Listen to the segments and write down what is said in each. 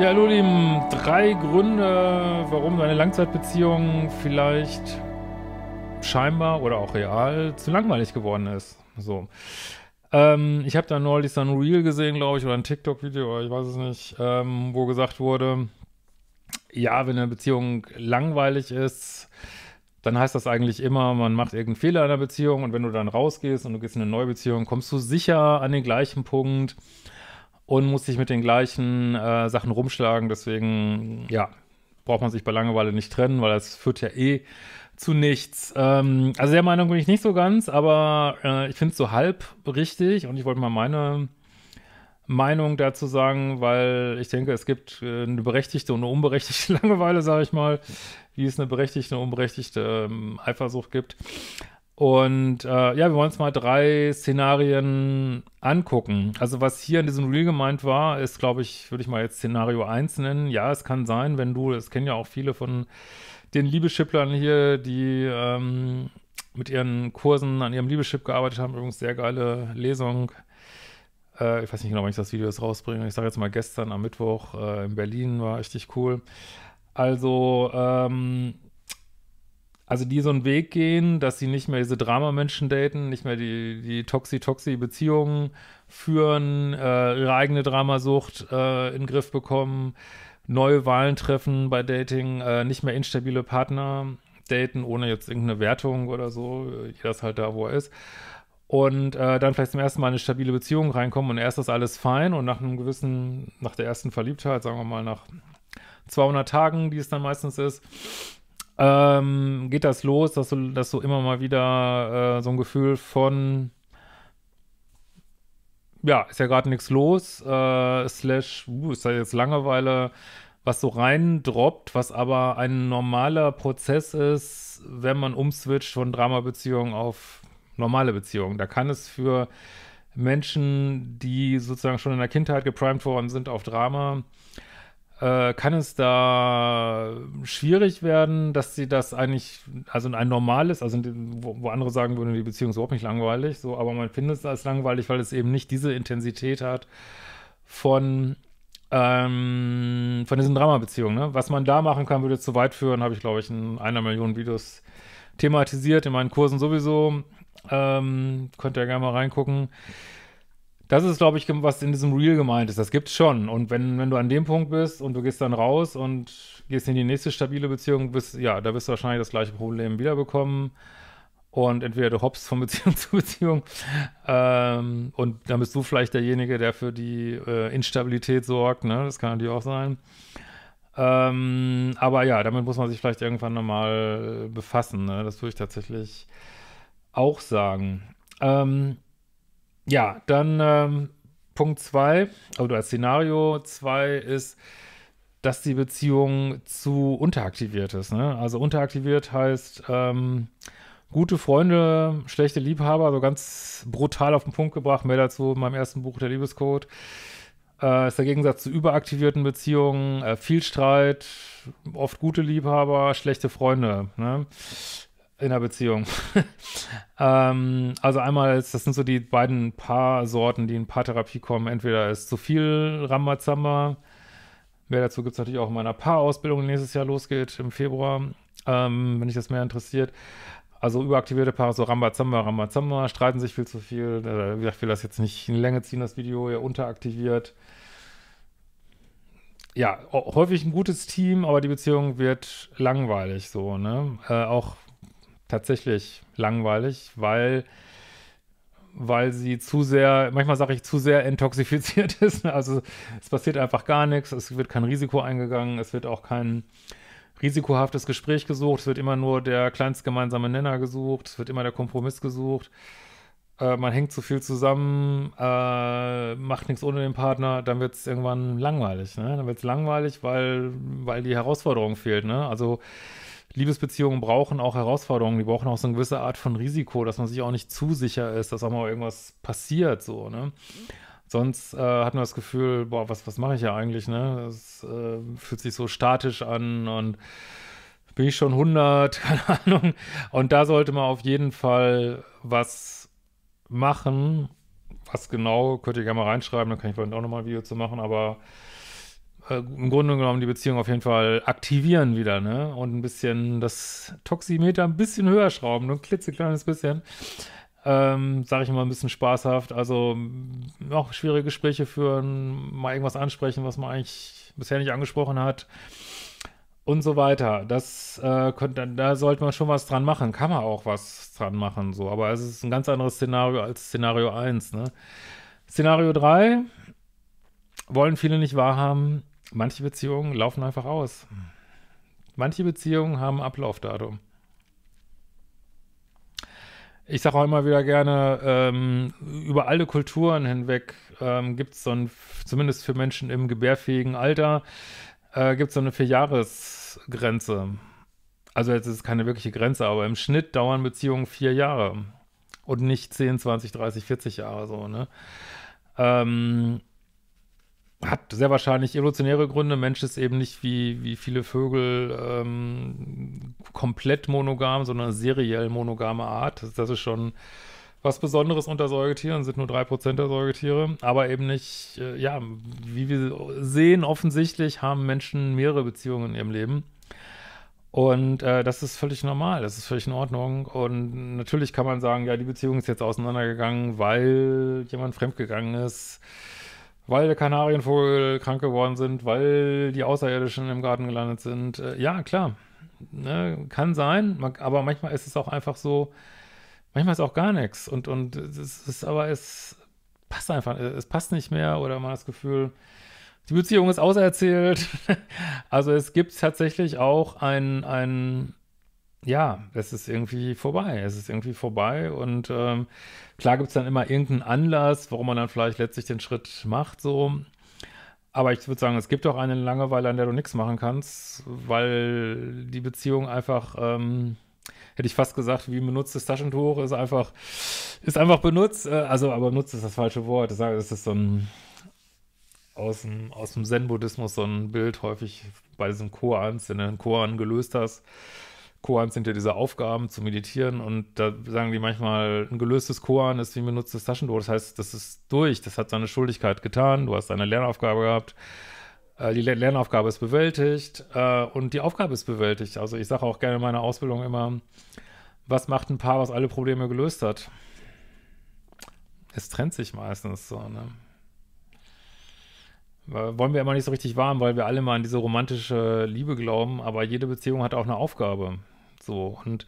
Ja, hallo lieben, drei Gründe, warum deine Langzeitbeziehung vielleicht scheinbar oder auch real zu langweilig geworden ist. So. Ähm, ich habe da neulich so ein Reel gesehen, glaube ich, oder ein TikTok-Video, oder ich weiß es nicht, ähm, wo gesagt wurde, ja, wenn eine Beziehung langweilig ist, dann heißt das eigentlich immer, man macht irgendeinen Fehler in der Beziehung und wenn du dann rausgehst und du gehst in eine neue Beziehung, kommst du sicher an den gleichen Punkt und muss sich mit den gleichen äh, Sachen rumschlagen. Deswegen, ja, braucht man sich bei Langeweile nicht trennen, weil das führt ja eh zu nichts. Ähm, also der Meinung bin ich nicht so ganz, aber äh, ich finde es so halb richtig und ich wollte mal meine Meinung dazu sagen, weil ich denke, es gibt äh, eine berechtigte und eine unberechtigte Langeweile, sage ich mal, wie es eine berechtigte und unberechtigte ähm, Eifersucht gibt. Und äh, ja, wir wollen uns mal drei Szenarien angucken. Also was hier in diesem Reel gemeint war, ist, glaube ich, würde ich mal jetzt Szenario 1 nennen. Ja, es kann sein, wenn du, das kennen ja auch viele von den Liebeschipplern hier, die ähm, mit ihren Kursen an ihrem Liebeschip gearbeitet haben. Übrigens sehr geile Lesung. Äh, ich weiß nicht genau, wann ich das Video jetzt rausbringe. Ich sage jetzt mal gestern am Mittwoch äh, in Berlin war richtig cool. Also, ähm, also die so einen Weg gehen, dass sie nicht mehr diese Dramamenschen daten, nicht mehr die, die Toxi-Toxi-Beziehungen führen, äh, ihre eigene Dramasucht äh, in den Griff bekommen, neue Wahlen treffen bei Dating, äh, nicht mehr instabile Partner daten, ohne jetzt irgendeine Wertung oder so, jeder ist halt da, wo er ist. Und äh, dann vielleicht zum ersten Mal eine stabile Beziehung reinkommen und erst ist alles fein und nach einem gewissen, nach der ersten Verliebtheit, sagen wir mal nach 200 Tagen, die es dann meistens ist, ähm, geht das los, dass du, dass du immer mal wieder äh, so ein Gefühl von, ja, ist ja gerade nichts los, äh, slash, uh, ist da jetzt Langeweile, was so reindroppt, was aber ein normaler Prozess ist, wenn man umswitcht von Dramabeziehungen auf normale Beziehungen. Da kann es für Menschen, die sozusagen schon in der Kindheit geprimed worden sind auf Drama, äh, kann es da schwierig werden, dass sie das eigentlich, also ein normales, also wo, wo andere sagen würden, die Beziehung ist überhaupt nicht langweilig, so, aber man findet es als langweilig, weil es eben nicht diese Intensität hat von ähm, von diesen Drama-Beziehungen. Ne? Was man da machen kann, würde zu weit führen, habe ich, glaube ich, in einer Million Videos thematisiert, in meinen Kursen sowieso. Ähm, könnt ihr gerne mal reingucken. Das ist, glaube ich, was in diesem Real gemeint ist. Das gibt's schon. Und wenn, wenn du an dem Punkt bist und du gehst dann raus und gehst in die nächste stabile Beziehung, bist, ja, da wirst du wahrscheinlich das gleiche Problem wiederbekommen. Und entweder du hoppst von Beziehung zu Beziehung ähm, und dann bist du vielleicht derjenige, der für die äh, Instabilität sorgt. Ne? Das kann natürlich auch sein. Ähm, aber ja, damit muss man sich vielleicht irgendwann nochmal äh, befassen. Ne? Das würde ich tatsächlich auch sagen. Ähm, ja, dann ähm, Punkt 2, oder also Szenario 2 ist, dass die Beziehung zu unteraktiviert ist. Ne? Also unteraktiviert heißt ähm, gute Freunde, schlechte Liebhaber, so ganz brutal auf den Punkt gebracht, mehr dazu in meinem ersten Buch, der Liebescode. Äh, ist der Gegensatz zu überaktivierten Beziehungen, äh, viel Streit, oft gute Liebhaber, schlechte Freunde. Ne? in der Beziehung. ähm, also einmal, ist, das sind so die beiden Paar-Sorten, die in Paartherapie kommen. Entweder ist zu viel Rambazamba, mehr dazu gibt es natürlich auch in meiner Paarausbildung, die nächstes Jahr losgeht, im Februar, ähm, wenn dich das mehr interessiert. Also überaktivierte Paare, so Rambazamba, Rambazamba, streiten sich viel zu viel. Äh, wie gesagt, ich will das jetzt nicht in Länge ziehen, das Video, ja, unteraktiviert. Ja, häufig ein gutes Team, aber die Beziehung wird langweilig so, ne? Äh, auch tatsächlich langweilig, weil weil sie zu sehr, manchmal sage ich, zu sehr intoxifiziert ist. Also es passiert einfach gar nichts, es wird kein Risiko eingegangen, es wird auch kein risikohaftes Gespräch gesucht, es wird immer nur der kleinst gemeinsame Nenner gesucht, es wird immer der Kompromiss gesucht. Äh, man hängt zu viel zusammen, äh, macht nichts ohne den Partner, dann wird es irgendwann langweilig. Ne? Dann wird es langweilig, weil, weil die Herausforderung fehlt. Ne? Also Liebesbeziehungen brauchen auch Herausforderungen, die brauchen auch so eine gewisse Art von Risiko, dass man sich auch nicht zu sicher ist, dass auch mal irgendwas passiert, so, ne? Sonst äh, hat man das Gefühl, boah, was, was mache ich ja eigentlich, ne? Das äh, fühlt sich so statisch an und bin ich schon 100, keine Ahnung. Und da sollte man auf jeden Fall was machen. Was genau, könnt ihr gerne mal reinschreiben, dann kann ich vielleicht auch nochmal ein Video zu machen, aber äh, im Grunde genommen die Beziehung auf jeden Fall aktivieren wieder, ne? Und ein bisschen das Toximeter ein bisschen höher schrauben, nur ein klitzekleines bisschen. Ähm, sag ich mal, ein bisschen spaßhaft. Also auch schwierige Gespräche führen, mal irgendwas ansprechen, was man eigentlich bisher nicht angesprochen hat und so weiter. Das äh, könnte, da sollte man schon was dran machen. Kann man auch was dran machen, so. Aber es ist ein ganz anderes Szenario als Szenario 1, ne? Szenario 3 wollen viele nicht wahrhaben manche Beziehungen laufen einfach aus. Manche Beziehungen haben Ablaufdatum. Ich sage auch immer wieder gerne, ähm, über alle Kulturen hinweg ähm, gibt es so ein, zumindest für Menschen im gebärfähigen Alter, äh, gibt es so eine Vierjahresgrenze. Also jetzt ist es keine wirkliche Grenze, aber im Schnitt dauern Beziehungen vier Jahre und nicht 10, 20, 30, 40 Jahre so, ne? Ähm, hat sehr wahrscheinlich evolutionäre Gründe. Mensch ist eben nicht wie, wie viele Vögel ähm, komplett monogam, sondern seriell monogame Art. Das, ist schon was Besonderes unter Säugetieren, sind nur 3% der Säugetiere, aber eben nicht, äh, ja, wie wir sehen, offensichtlich haben Menschen mehrere Beziehungen in ihrem Leben. Und äh, das ist völlig normal, das ist völlig in Ordnung. Und natürlich kann man sagen, ja, die Beziehung ist jetzt auseinandergegangen, weil jemand fremdgegangen ist weil der Kanarienvogel krank geworden sind, weil die Außerirdischen im Garten gelandet sind. Äh, ja, klar. Ne, kann sein, aber manchmal ist es auch einfach so, manchmal ist auch gar nichts. Und, und es ist aber, es passt einfach, es passt nicht mehr oder man hat das Gefühl, die Beziehung ist auserzählt. also es gibt tatsächlich auch ein, ein ja, es ist irgendwie vorbei. Es ist irgendwie vorbei und ähm, klar gibt es dann immer irgendeinen Anlass, warum man dann vielleicht letztlich den Schritt macht, so. Aber ich würde sagen, es gibt auch eine Langeweile, an der du nichts machen kannst, weil die Beziehung einfach, ähm, hätte ich fast gesagt, wie benutztes Taschentuch ist einfach, ist einfach benutzt. Äh, also, aber benutzt ist das falsche Wort. Das ist so ein, aus dem, aus dem Zen-Buddhismus so ein Bild häufig bei diesem Koans, wenn du einen Koan gelöst hast Koans sind ja diese Aufgaben zu meditieren und da sagen die manchmal, ein gelöstes Koan ist wie ein benutztes Taschentuch. Das heißt, das ist durch, das hat seine Schuldigkeit getan, du hast deine Lernaufgabe gehabt, äh, die Lernaufgabe ist bewältigt äh, und die Aufgabe ist bewältigt. Also ich sage auch gerne in meiner Ausbildung immer, was macht ein Paar, was alle Probleme gelöst hat? Es trennt sich meistens so, ne? wollen wir immer nicht so richtig warm, weil wir alle mal an diese romantische Liebe glauben, aber jede Beziehung hat auch eine Aufgabe. So und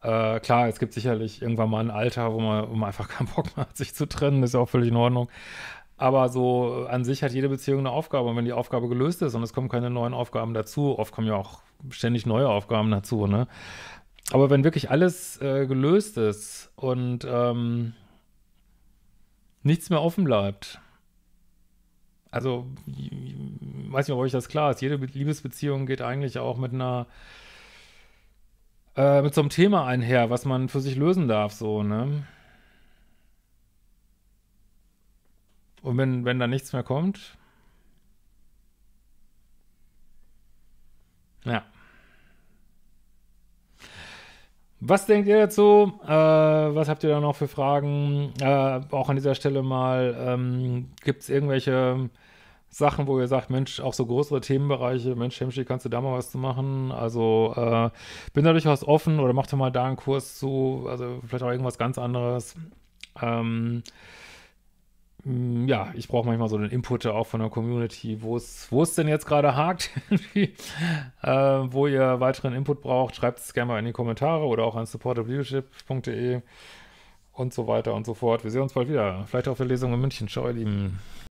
äh, klar, es gibt sicherlich irgendwann mal ein Alter, wo man, wo man einfach keinen Bock mehr hat, sich zu trennen, ist ja auch völlig in Ordnung. Aber so äh, an sich hat jede Beziehung eine Aufgabe. Und wenn die Aufgabe gelöst ist und es kommen keine neuen Aufgaben dazu, oft kommen ja auch ständig neue Aufgaben dazu, ne? Aber wenn wirklich alles äh, gelöst ist und ähm, nichts mehr offen bleibt, also ich weiß nicht, ob euch das klar ist, jede Liebesbeziehung geht eigentlich auch mit einer äh, mit so einem Thema einher, was man für sich lösen darf, so, ne? Und wenn, wenn da nichts mehr kommt. Ja. Was denkt ihr dazu? Äh, was habt ihr da noch für Fragen? Äh, auch an dieser Stelle mal, ähm, gibt es irgendwelche Sachen, wo ihr sagt, Mensch, auch so größere Themenbereiche, Mensch, Hemschi, kannst du da mal was zu machen? Also äh, bin da durchaus offen oder mach doch mal da einen Kurs zu, also vielleicht auch irgendwas ganz anderes. Ähm, mm, ja, ich brauche manchmal so den Input auch von der Community, wo es, denn jetzt gerade hakt, äh, wo ihr weiteren Input braucht, schreibt es gerne mal in die Kommentare oder auch an supportofleadership.de und so weiter und so fort. Wir sehen uns bald wieder. Vielleicht auf der Lesung in München. Ciao, ihr Lieben.